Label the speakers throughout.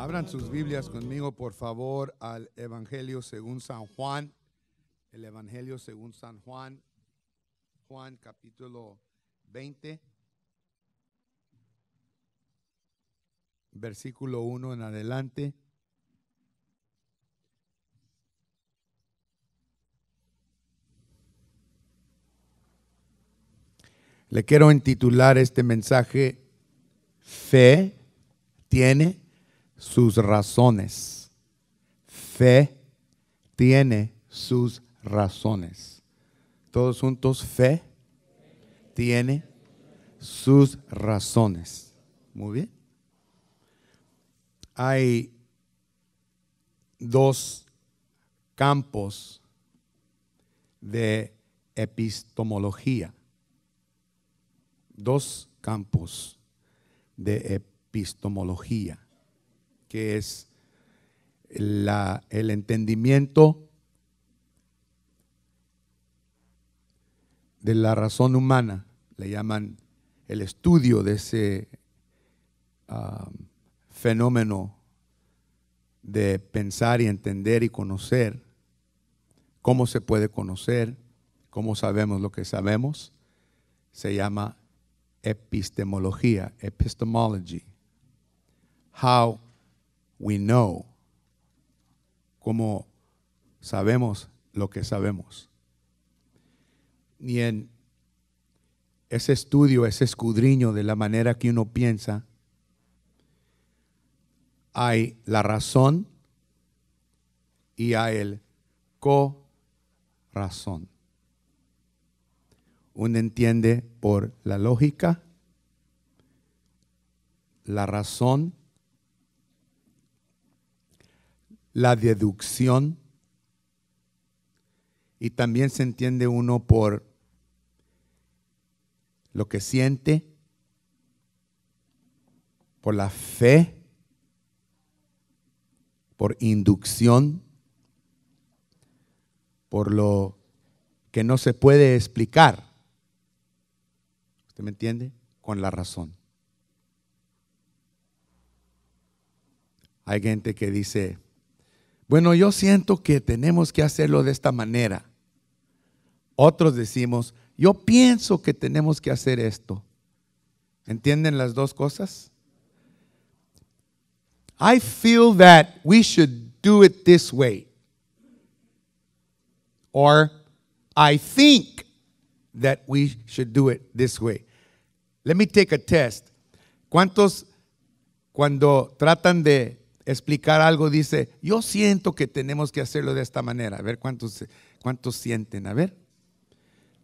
Speaker 1: Abran sus Biblias conmigo, por favor, al Evangelio según San Juan. El Evangelio según San Juan, Juan capítulo 20, versículo 1 en adelante. Le quiero intitular este mensaje, Fe tiene sus razones. Fe tiene sus razones. Todos juntos, fe tiene sus razones. Muy bien. Hay dos campos de epistemología. Dos campos de epistemología que es la, el entendimiento de la razón humana, le llaman el estudio de ese um, fenómeno de pensar y entender y conocer, cómo se puede conocer, cómo sabemos lo que sabemos, se llama epistemología, epistemology. How we know. Como sabemos lo que sabemos. Ni en ese estudio, ese escudriño de la manera que uno piensa, hay la razón y hay el corazón. Uno entiende por la lógica, la razón la deducción y también se entiende uno por lo que siente, por la fe, por inducción, por lo que no se puede explicar. ¿Usted me entiende? Con la razón. Hay gente que dice, bueno, yo siento que tenemos que hacerlo de esta manera. Otros decimos, yo pienso que tenemos que hacer esto. ¿Entienden las dos cosas? I feel that we should do it this way. Or I think that we should do it this way. Let me take a test. ¿Cuántos cuando tratan de explicar algo, dice, yo siento que tenemos que hacerlo de esta manera. A ver cuántos, cuántos sienten, a ver.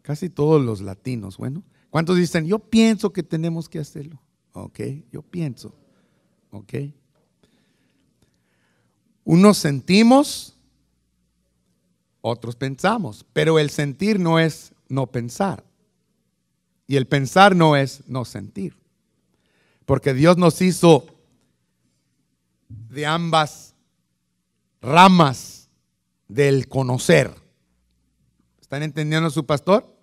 Speaker 1: Casi todos los latinos, bueno. ¿Cuántos dicen, yo pienso que tenemos que hacerlo? Ok, yo pienso. Ok. Unos sentimos, otros pensamos, pero el sentir no es no pensar. Y el pensar no es no sentir. Porque Dios nos hizo de ambas ramas del conocer. ¿Están entendiendo a su pastor?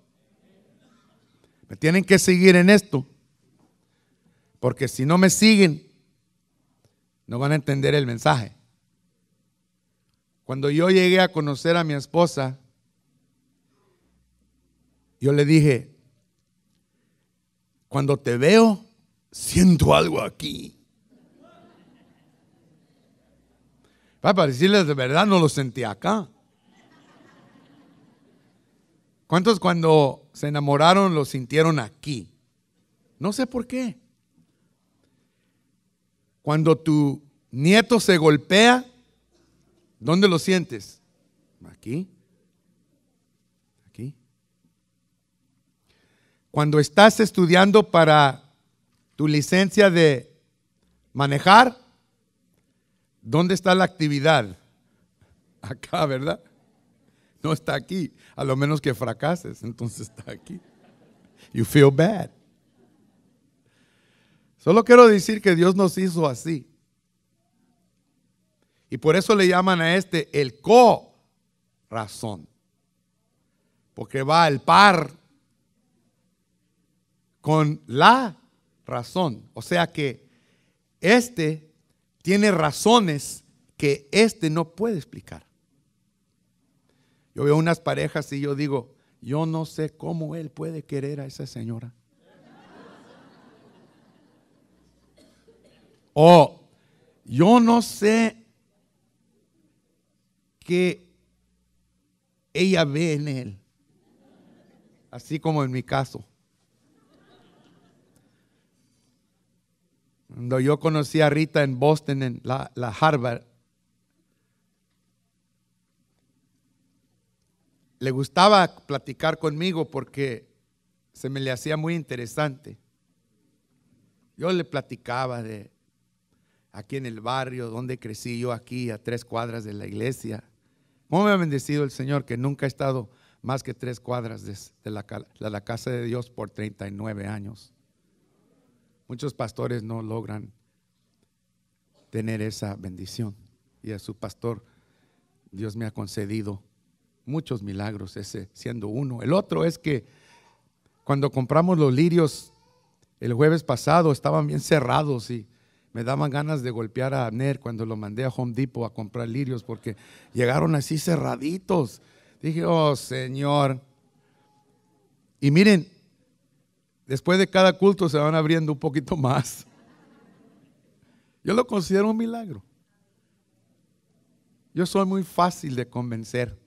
Speaker 1: Me tienen que seguir en esto, porque si no me siguen, no van a entender el mensaje. Cuando yo llegué a conocer a mi esposa, yo le dije, cuando te veo, siento algo aquí. Para decirles de verdad, no lo sentí acá. ¿Cuántos cuando se enamoraron lo sintieron aquí? No sé por qué. Cuando tu nieto se golpea, ¿dónde lo sientes? Aquí. Aquí. Cuando estás estudiando para tu licencia de manejar, ¿Dónde está la actividad? Acá, ¿verdad? No está aquí, a lo menos que fracases, entonces está aquí. You feel bad. Solo quiero decir que Dios nos hizo así. Y por eso le llaman a este el corazón. Porque va al par con la razón. O sea que este tiene razones que éste no puede explicar. Yo veo unas parejas y yo digo, yo no sé cómo él puede querer a esa señora. O yo no sé qué ella ve en él, así como en mi caso. Cuando yo conocí a Rita en Boston, en la, Harvard, le gustaba platicar conmigo porque se me le hacía muy interesante. Yo le platicaba de aquí en el barrio, donde crecí yo aquí, a tres cuadras de la iglesia. ¿Cómo me ha bendecido el Señor que nunca he estado más que tres cuadras de, la, de la casa de Dios por 39 años? Muchos pastores no logran tener esa bendición. Y a su pastor, Dios me ha concedido muchos milagros, ese siendo uno. El otro es que cuando compramos los lirios el jueves pasado estaban bien cerrados y me daban ganas de golpear a Ner cuando lo mandé a Home Depot a comprar lirios porque llegaron así cerraditos. Dije, oh Señor. Y miren, Después de cada culto se van abriendo un poquito más. Yo lo considero un milagro. Yo soy muy fácil de convencer.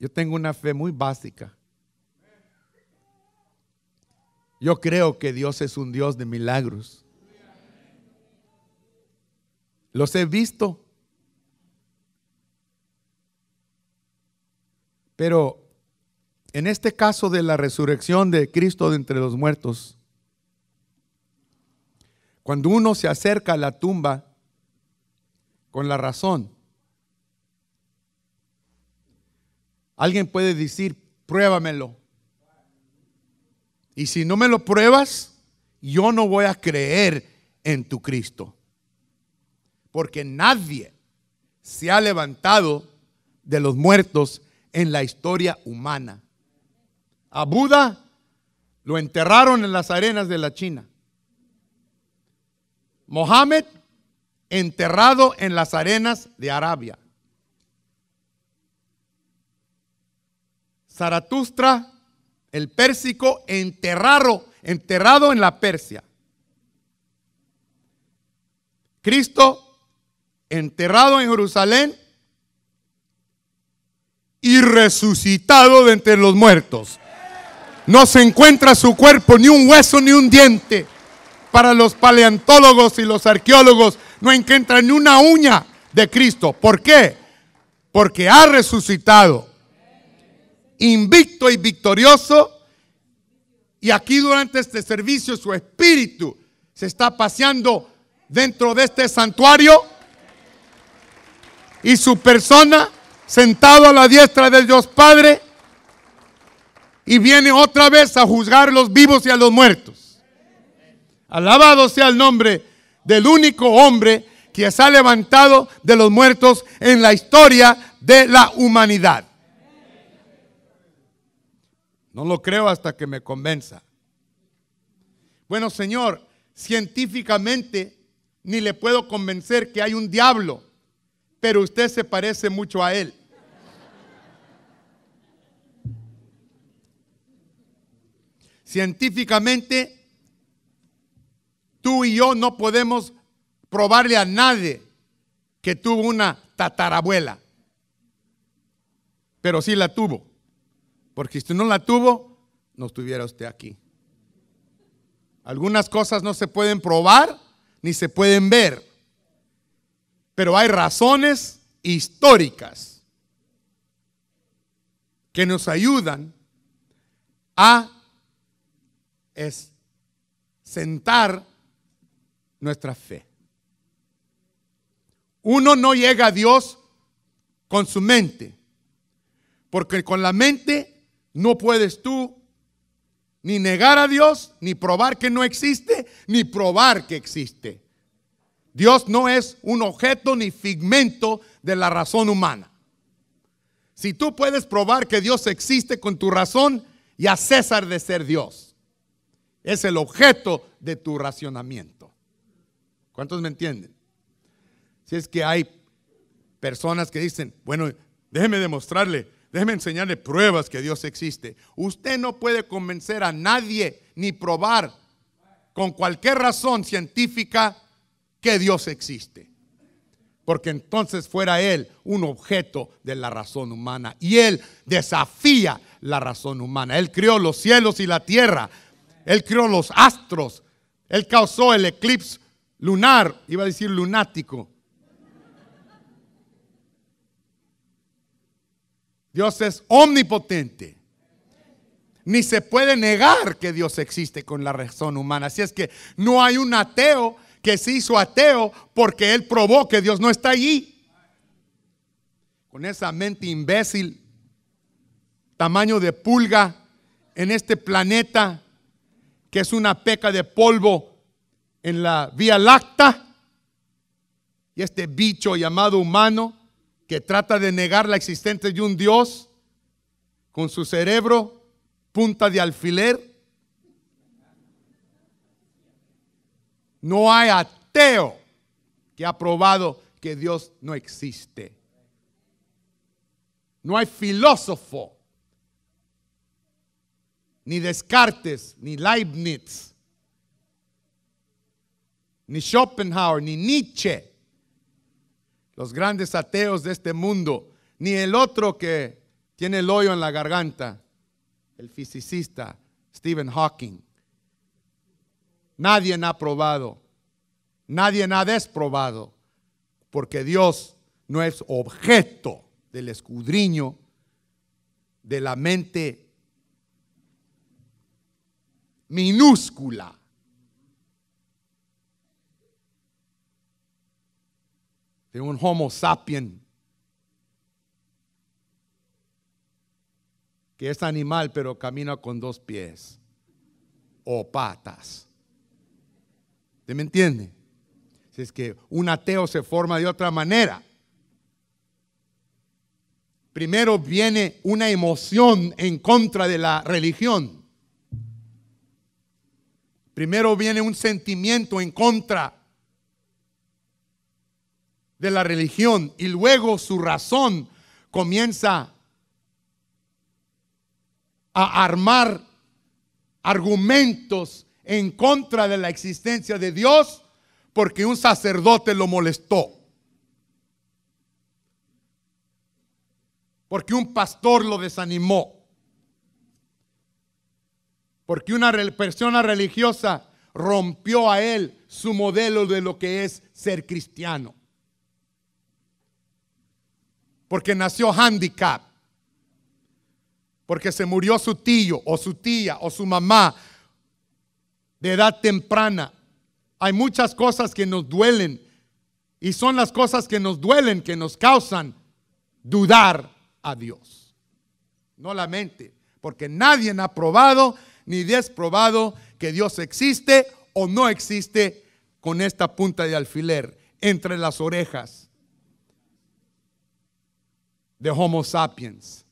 Speaker 1: Yo tengo una fe muy básica. Yo creo que Dios es un Dios de milagros. Los he visto. Pero en este caso de la resurrección de Cristo de entre los muertos, cuando uno se acerca a la tumba con la razón, alguien puede decir, pruébamelo. Y si no me lo pruebas, yo no voy a creer en tu Cristo. Porque nadie se ha levantado de los muertos en la historia humana. A Buda lo enterraron en las arenas de la China. Mohammed enterrado en las arenas de Arabia. Zaratustra, el pérsico, enterrado, enterrado en la Persia. Cristo, enterrado en Jerusalén y resucitado de entre los muertos. No se encuentra su cuerpo, ni un hueso, ni un diente. Para los paleontólogos y los arqueólogos no encuentran ni una uña de Cristo. ¿Por qué? Porque ha resucitado. Invicto y victorioso. Y aquí durante este servicio su espíritu se está paseando dentro de este santuario y su persona sentado a la diestra de Dios Padre y viene otra vez a juzgar a los vivos y a los muertos. Alabado sea el nombre del único hombre que se ha levantado de los muertos en la historia de la humanidad. No lo creo hasta que me convenza. Bueno, Señor, científicamente ni le puedo convencer que hay un diablo, pero usted se parece mucho a él. Científicamente, tú y yo no podemos probarle a nadie que tuvo una tatarabuela. Pero sí la tuvo. Porque si no la tuvo, no estuviera usted aquí. Algunas cosas no se pueden probar ni se pueden ver. Pero hay razones históricas que nos ayudan a es sentar nuestra fe. Uno no llega a Dios con su mente, porque con la mente no puedes tú ni negar a Dios, ni probar que no existe, ni probar que existe. Dios no es un objeto ni figmento de la razón humana. Si tú puedes probar que Dios existe con tu razón, ya César de ser Dios. Es el objeto de tu racionamiento. ¿Cuántos me entienden? Si es que hay personas que dicen, bueno, déjeme demostrarle, déjeme enseñarle pruebas que Dios existe. Usted no puede convencer a nadie ni probar con cualquier razón científica que Dios existe. Porque entonces fuera Él un objeto de la razón humana. Y Él desafía la razón humana. Él creó los cielos y la tierra él crió los astros. Él causó el eclipse lunar. Iba a decir lunático. Dios es omnipotente. Ni se puede negar que Dios existe con la razón humana. Así es que no hay un ateo que se hizo ateo porque él probó que Dios no está allí. Con esa mente imbécil, tamaño de pulga en este planeta, que es una peca de polvo en la vía lacta, y este bicho llamado humano que trata de negar la existencia de un Dios con su cerebro, punta de alfiler. No hay ateo que ha probado que Dios no existe. No hay filósofo ni Descartes, ni Leibniz, ni Schopenhauer, ni Nietzsche, los grandes ateos de este mundo, ni el otro que tiene el hoyo en la garganta, el fisicista Stephen Hawking. Nadie ha probado, nadie ha desprobado, porque Dios no es objeto del escudriño de la mente minúscula. De un homo sapien. Que es animal pero camina con dos pies o patas. ¿Te me entiende? Si es que un ateo se forma de otra manera. Primero viene una emoción en contra de la religión. Primero viene un sentimiento en contra de la religión y luego su razón comienza a armar argumentos en contra de la existencia de Dios porque un sacerdote lo molestó. Porque un pastor lo desanimó. Porque una persona religiosa rompió a él su modelo de lo que es ser cristiano. Porque nació handicap. Porque se murió su tío o su tía o su mamá de edad temprana. Hay muchas cosas que nos duelen y son las cosas que nos duelen, que nos causan dudar a Dios. No la mente, porque nadie ha probado ni desprobado que Dios existe o no existe con esta punta de alfiler entre las orejas de Homo sapiens.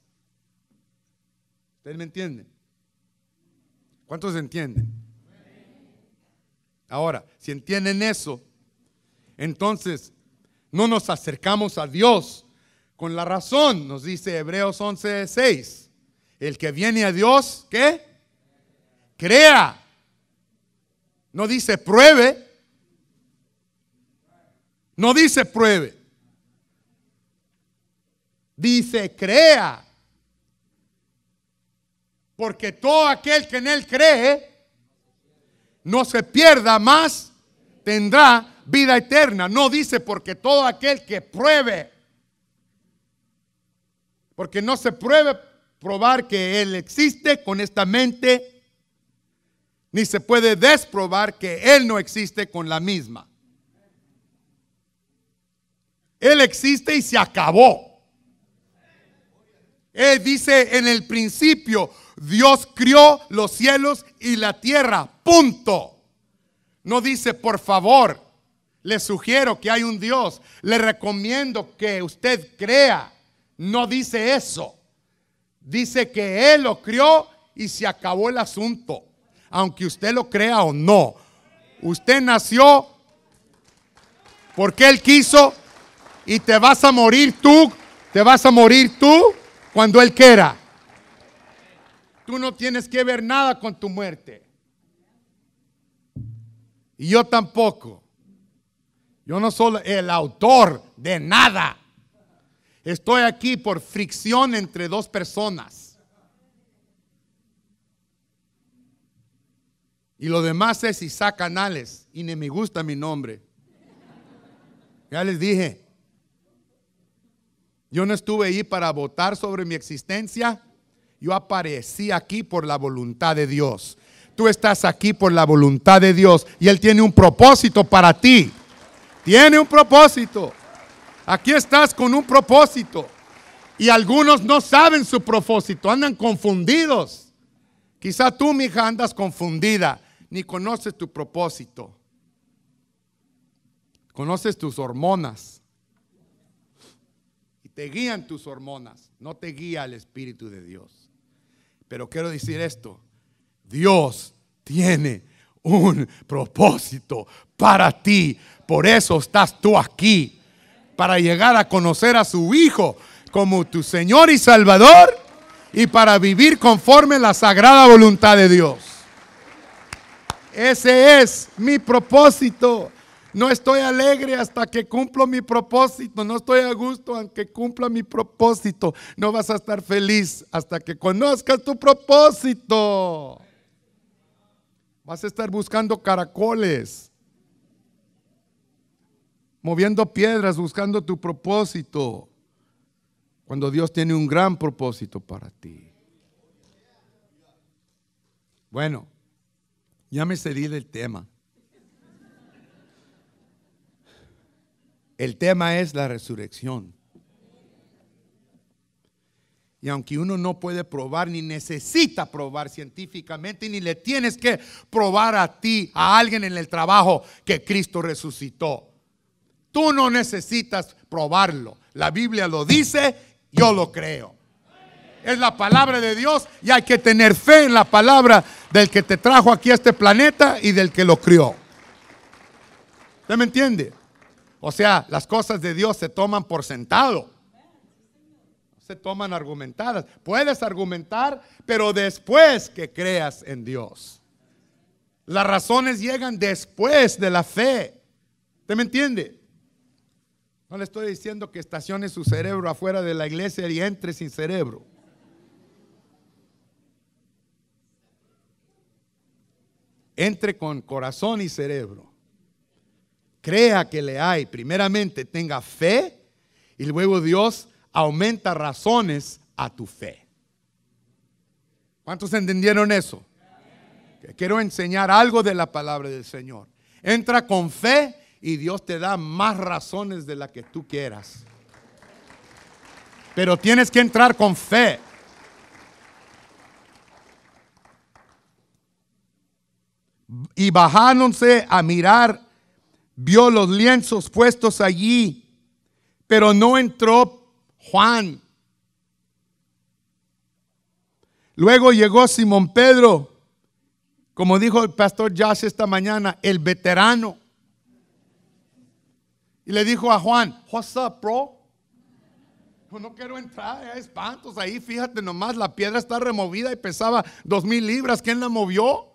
Speaker 1: ¿Ustedes me entienden? ¿Cuántos entienden? Ahora, si entienden eso, entonces no nos acercamos a Dios con la razón, nos dice Hebreos 11:6. El que viene a Dios, ¿qué? Crea. No dice pruebe. No dice pruebe. Dice crea. Porque todo aquel que en él cree no se pierda más, tendrá vida eterna. No dice porque todo aquel que pruebe. Porque no se pruebe probar que él existe con esta mente ni se puede desprobar que Él no existe con la misma. Él existe y se acabó. Él dice en el principio, Dios crió los cielos y la tierra, punto. No dice, por favor, le sugiero que hay un Dios, le recomiendo que usted crea. No dice eso. Dice que Él lo crió y se acabó el asunto aunque usted lo crea o no. Usted nació porque Él quiso y te vas a morir tú, te vas a morir tú cuando Él quiera. Tú no tienes que ver nada con tu muerte. Y yo tampoco. Yo no soy el autor de nada. Estoy aquí por fricción entre dos personas. Y lo demás es Isaac Canales. Y ni me gusta mi nombre. Ya les dije. Yo no estuve ahí para votar sobre mi existencia. Yo aparecí aquí por la voluntad de Dios. Tú estás aquí por la voluntad de Dios. Y Él tiene un propósito para ti. Tiene un propósito. Aquí estás con un propósito. Y algunos no saben su propósito. Andan confundidos. Quizá tú, mija, andas confundida ni conoces tu propósito. Conoces tus hormonas. Y te guían tus hormonas, no te guía el Espíritu de Dios. Pero quiero decir esto, Dios tiene un propósito para ti. Por eso estás tú aquí, para llegar a conocer a su Hijo como tu Señor y Salvador y para vivir conforme la sagrada voluntad de Dios. Ese es mi propósito. No estoy alegre hasta que cumplo mi propósito. No estoy a gusto aunque cumpla mi propósito. No vas a estar feliz hasta que conozcas tu propósito. Vas a estar buscando caracoles, moviendo piedras, buscando tu propósito. Cuando Dios tiene un gran propósito para ti. Bueno, ya me cedí del tema. El tema es la resurrección. Y aunque uno no puede probar ni necesita probar científicamente, ni le tienes que probar a ti, a alguien en el trabajo, que Cristo resucitó. Tú no necesitas probarlo. La Biblia lo dice, yo lo creo es la palabra de Dios y hay que tener fe en la palabra del que te trajo aquí a este planeta y del que lo crió. ¿Usted me entiende? O sea, las cosas de Dios se toman por sentado. Se toman argumentadas. Puedes argumentar, pero después que creas en Dios. Las razones llegan después de la fe. ¿Usted me entiende? No le estoy diciendo que estacione su cerebro afuera de la iglesia y entre sin cerebro. Entre con corazón y cerebro. Crea que le hay. Primeramente tenga fe y luego Dios aumenta razones a tu fe. ¿Cuántos entendieron eso? Quiero enseñar algo de la palabra del Señor. Entra con fe y Dios te da más razones de la que tú quieras. Pero tienes que entrar con fe. y bajáronse a mirar, vio los lienzos puestos allí, pero no entró Juan. Luego llegó Simón Pedro, como dijo el pastor Josh esta mañana, el veterano. Y le dijo a Juan, what's up, bro? Yo pues no quiero entrar, hay espantos ahí, fíjate nomás, la piedra está removida y pesaba dos mil libras, ¿quién la movió?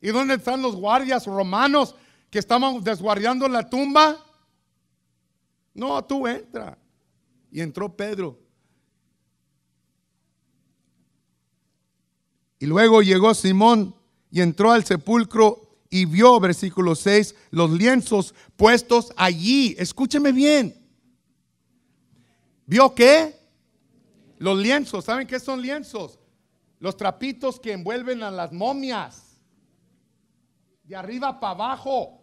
Speaker 1: ¿Y dónde están los guardias romanos que estaban desguardiando la tumba? No, tú entra. Y entró Pedro. Y luego llegó Simón y entró al sepulcro y vio, versículo 6, los lienzos puestos allí. Escúcheme bien. ¿Vio qué? Los lienzos. ¿Saben qué son lienzos? Los trapitos que envuelven a las momias de arriba para abajo.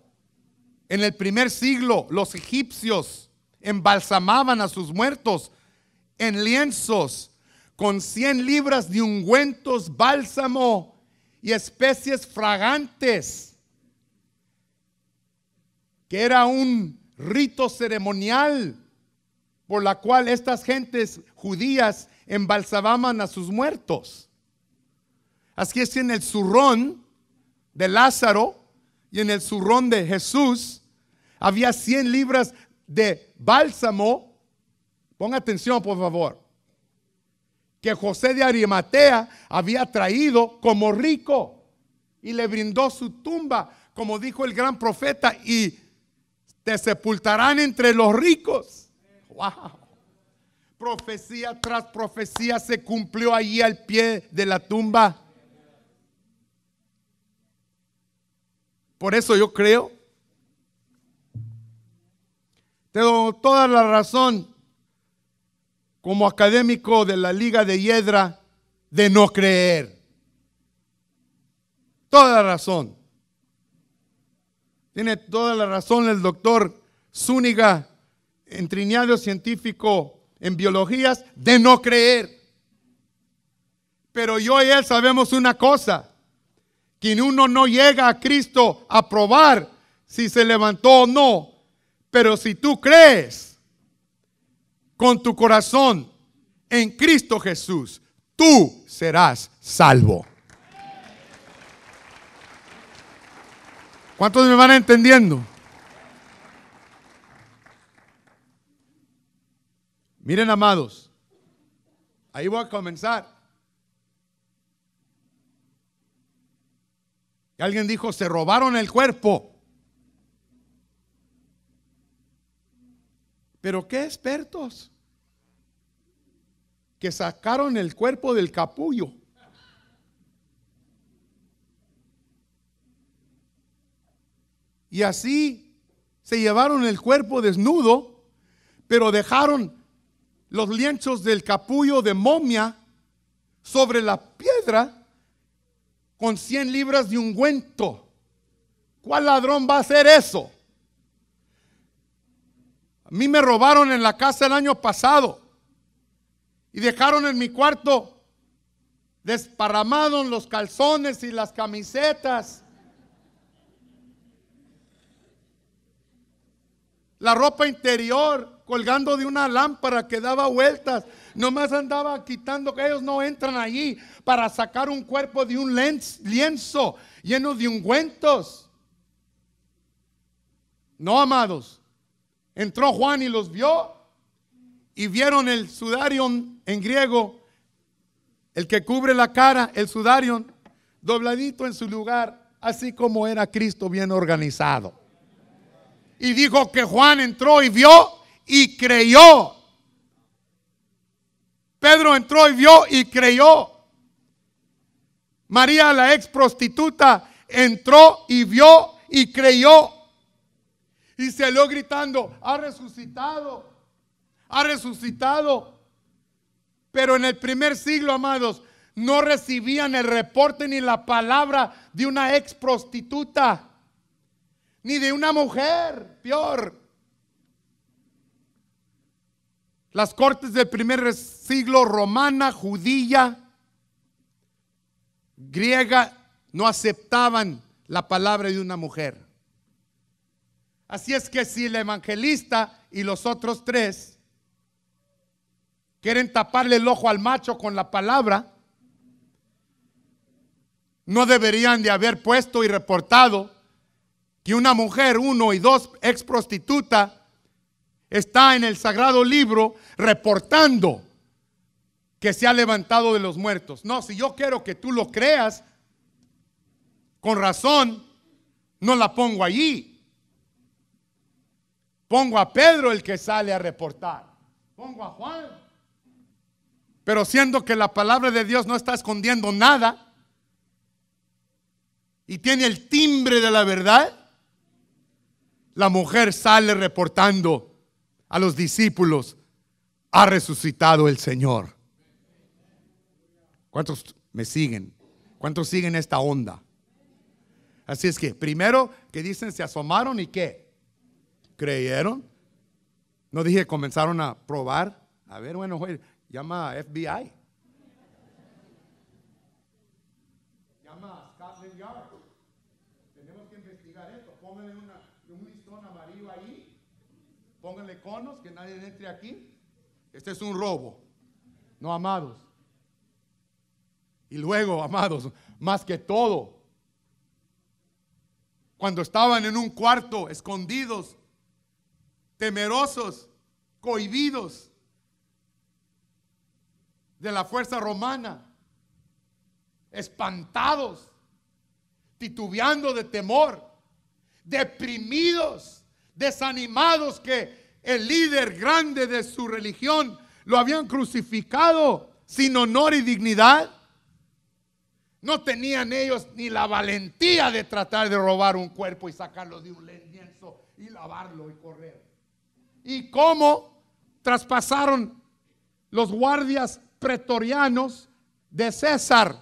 Speaker 1: En el primer siglo, los egipcios embalsamaban a sus muertos en lienzos con 100 libras de ungüentos, bálsamo y especies fragantes, que era un rito ceremonial por la cual estas gentes judías embalsamaban a sus muertos. Así es en el zurrón de Lázaro y en el zurrón de Jesús había 100 libras de bálsamo. pon atención, por favor. Que José de Arimatea había traído como rico y le brindó su tumba, como dijo el gran profeta, y te sepultarán entre los ricos. Wow. Profecía tras profecía se cumplió allí al pie de la tumba. Por eso yo creo. Tengo toda la razón como académico de la Liga de Hiedra de no creer. Toda la razón. Tiene toda la razón el doctor Zúñiga, trineado científico en biologías, de no creer. Pero yo y él sabemos una cosa quien uno no llega a Cristo a probar si se levantó o no. Pero si tú crees con tu corazón en Cristo Jesús, tú serás salvo. ¿Cuántos me van entendiendo? Miren, amados, ahí voy a comenzar. Y alguien dijo, se robaron el cuerpo. Pero qué expertos que sacaron el cuerpo del capullo. Y así se llevaron el cuerpo desnudo, pero dejaron los lienzos del capullo de momia sobre la piedra con 100 libras de ungüento. ¿Cuál ladrón va a hacer eso? A mí me robaron en la casa el año pasado y dejaron en mi cuarto desparramados los calzones y las camisetas. La ropa interior colgando de una lámpara que daba vueltas. Nomás andaba quitando que ellos no entran allí para sacar un cuerpo de un lienzo lleno de ungüentos. No, amados. Entró Juan y los vio y vieron el sudario en griego, el que cubre la cara, el sudario dobladito en su lugar, así como era Cristo bien organizado. Y dijo que Juan entró y vio y creyó. Pedro entró y vio y creyó. María, la ex prostituta, entró y vio y creyó. Y salió gritando, ha resucitado, ha resucitado. Pero en el primer siglo, amados, no recibían el reporte ni la palabra de una ex prostituta, ni de una mujer, peor. las cortes del primer siglo romana, judía, griega, no aceptaban la palabra de una mujer. Así es que si el evangelista y los otros tres quieren taparle el ojo al macho con la palabra, no deberían de haber puesto y reportado que una mujer, uno y dos, ex prostituta, está en el sagrado libro reportando que se ha levantado de los muertos. No, si yo quiero que tú lo creas, con razón, no la pongo allí. Pongo a Pedro el que sale a reportar. Pongo a Juan. Pero siendo que la palabra de Dios no está escondiendo nada y tiene el timbre de la verdad, la mujer sale reportando a los discípulos, ha resucitado el Señor. ¿Cuántos me siguen? ¿Cuántos siguen esta onda? Así es que, primero que dicen, se asomaron y qué? Creyeron. No dije, comenzaron a probar. A ver, bueno, llama a FBI. Llama a Yard. Tenemos que investigar esto. Pónganle Pónganle conos, que nadie entre aquí. Este es un robo. No, amados. Y luego, amados, más que todo, cuando estaban en un cuarto, escondidos, temerosos, cohibidos de la fuerza romana, espantados, titubeando de temor, deprimidos, desanimados que el líder grande de su religión lo habían crucificado sin honor y dignidad. No tenían ellos ni la valentía de tratar de robar un cuerpo y sacarlo de un lienzo y lavarlo y correr. ¿Y cómo traspasaron los guardias pretorianos de César,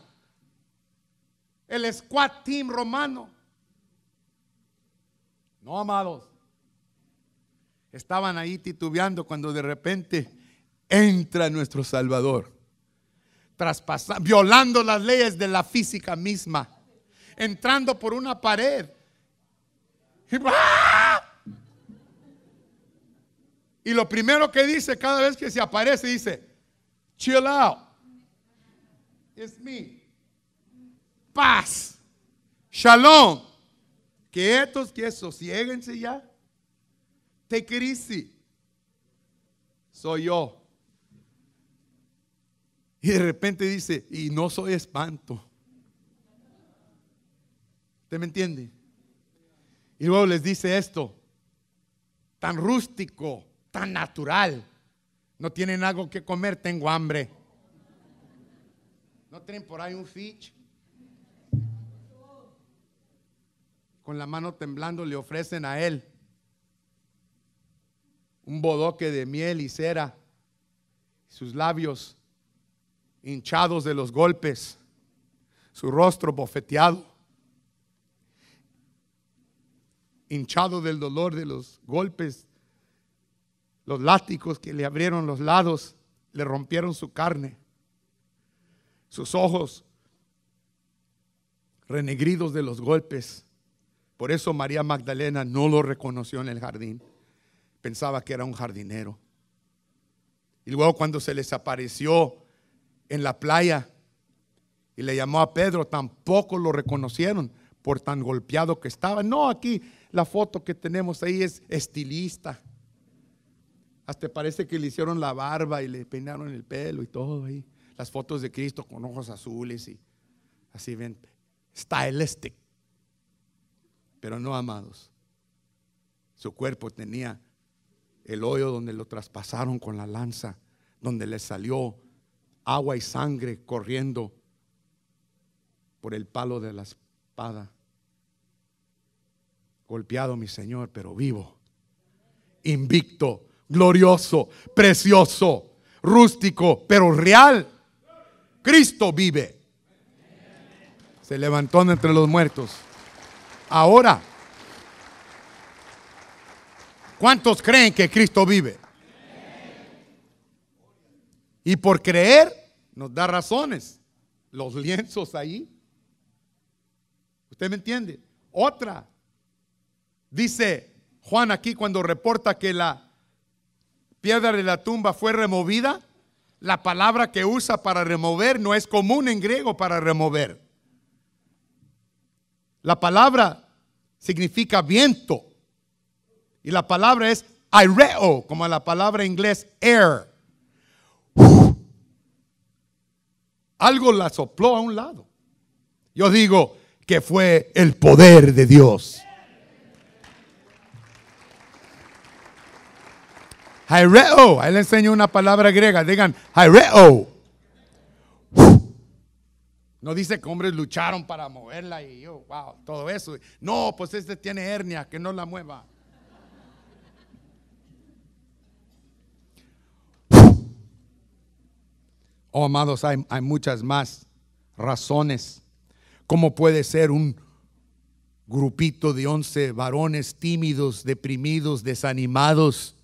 Speaker 1: el squad team romano? No, amados estaban ahí titubeando cuando de repente entra nuestro Salvador, traspasando, violando las leyes de la física misma, entrando por una pared. Y, lo primero que dice cada vez que se aparece, dice, chill out, it's me, paz, shalom, quietos, quietos, sosiéguense ya. Te it Soy yo. Y de repente dice, y no soy espanto. ¿Usted me entiende? Y luego les dice esto, tan rústico, tan natural. No tienen algo que comer, tengo hambre. ¿No tienen por ahí un fich Con la mano temblando le ofrecen a él un bodoque de miel y cera, sus labios hinchados de los golpes, su rostro bofeteado, hinchado del dolor de los golpes, los látigos que le abrieron los lados, le rompieron su carne, sus ojos renegridos de los golpes. Por eso María Magdalena no lo reconoció en el jardín pensaba que era un jardinero. Y luego cuando se les apareció en la playa y le llamó a Pedro, tampoco lo reconocieron por tan golpeado que estaba. No, aquí la foto que tenemos ahí es estilista. Hasta parece que le hicieron la barba y le peinaron el pelo y todo ahí. Las fotos de Cristo con ojos azules y así ven, stylistic. Este. Pero no amados. Su cuerpo tenía el hoyo donde lo traspasaron con la lanza, donde le salió agua y sangre corriendo por el palo de la espada. Golpeado mi Señor, pero vivo, invicto, glorioso, precioso, rústico, pero real. Cristo vive. Se levantó entre los muertos. Ahora ¿Cuántos creen que Cristo vive? Y por creer nos da razones. Los lienzos ahí. ¿Usted me entiende? Otra. Dice Juan aquí cuando reporta que la piedra de la tumba fue removida. La palabra que usa para remover no es común en griego para remover. La palabra significa viento, y la palabra es aireo, como la palabra inglés air. Algo la sopló a un lado. Yo digo que fue el poder de Dios. Aireo, Ahí le enseño una palabra griega. Digan, aireo. No dice que hombres lucharon para moverla y yo, oh, wow, todo eso. No, pues este tiene hernia, que no la mueva. Oh, amados, hay, hay muchas más razones. ¿Cómo puede ser un grupito de once varones tímidos, deprimidos, desanimados,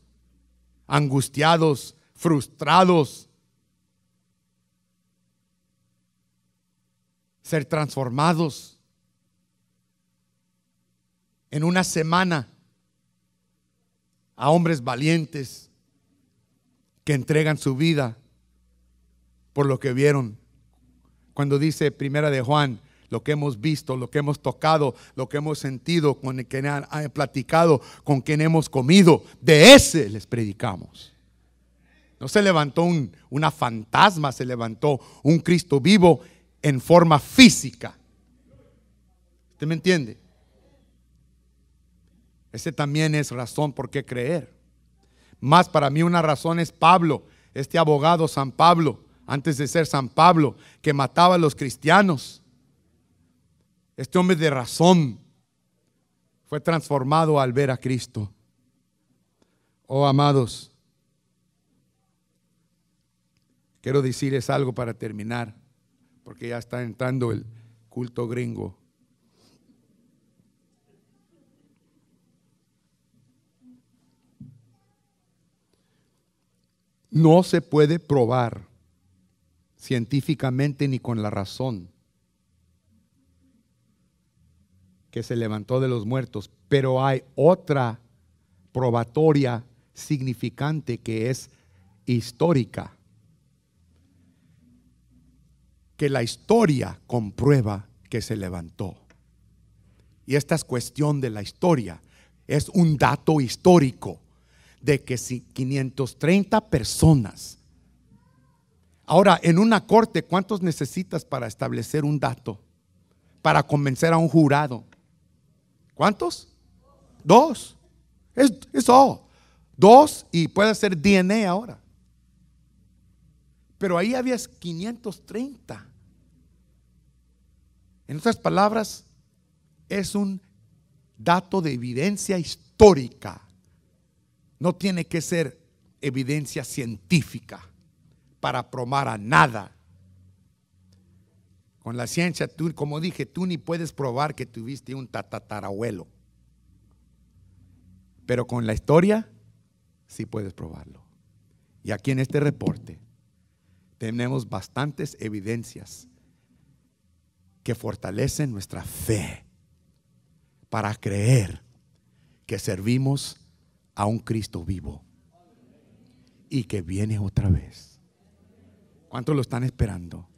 Speaker 1: angustiados, frustrados? Ser transformados en una semana a hombres valientes que entregan su vida por lo que vieron. Cuando dice Primera de Juan, lo que hemos visto, lo que hemos tocado, lo que hemos sentido, con el que han, platicado, con quien hemos comido, de ese les predicamos. No se levantó un, una fantasma, se levantó un Cristo vivo en forma física. ¿Usted me entiende? Ese también es razón por qué creer. Más para mí una razón es Pablo, este abogado San Pablo antes de ser San Pablo, que mataba a los cristianos. Este hombre de razón fue transformado al ver a Cristo. Oh, amados, quiero decirles algo para terminar, porque ya está entrando el culto gringo. No se puede probar científicamente ni con la razón, que se levantó de los muertos, pero hay otra probatoria significante que es histórica, que la historia comprueba que se levantó. Y esta es cuestión de la historia, es un dato histórico de que si 530 personas Ahora, en una corte, ¿cuántos necesitas para establecer un dato? Para convencer a un jurado. ¿Cuántos? Dos. Es, Dos y puede ser DNA ahora. Pero ahí había 530. En otras palabras, es un dato de evidencia histórica. No tiene que ser evidencia científica para probar a nada. Con la ciencia, tú, como dije, tú ni puedes probar que tuviste un tatatarabuelo. Pero con la historia, sí puedes probarlo. Y aquí en este reporte tenemos bastantes evidencias que fortalecen nuestra fe para creer que servimos a un Cristo vivo y que viene otra vez. ¿Cuántos lo están esperando?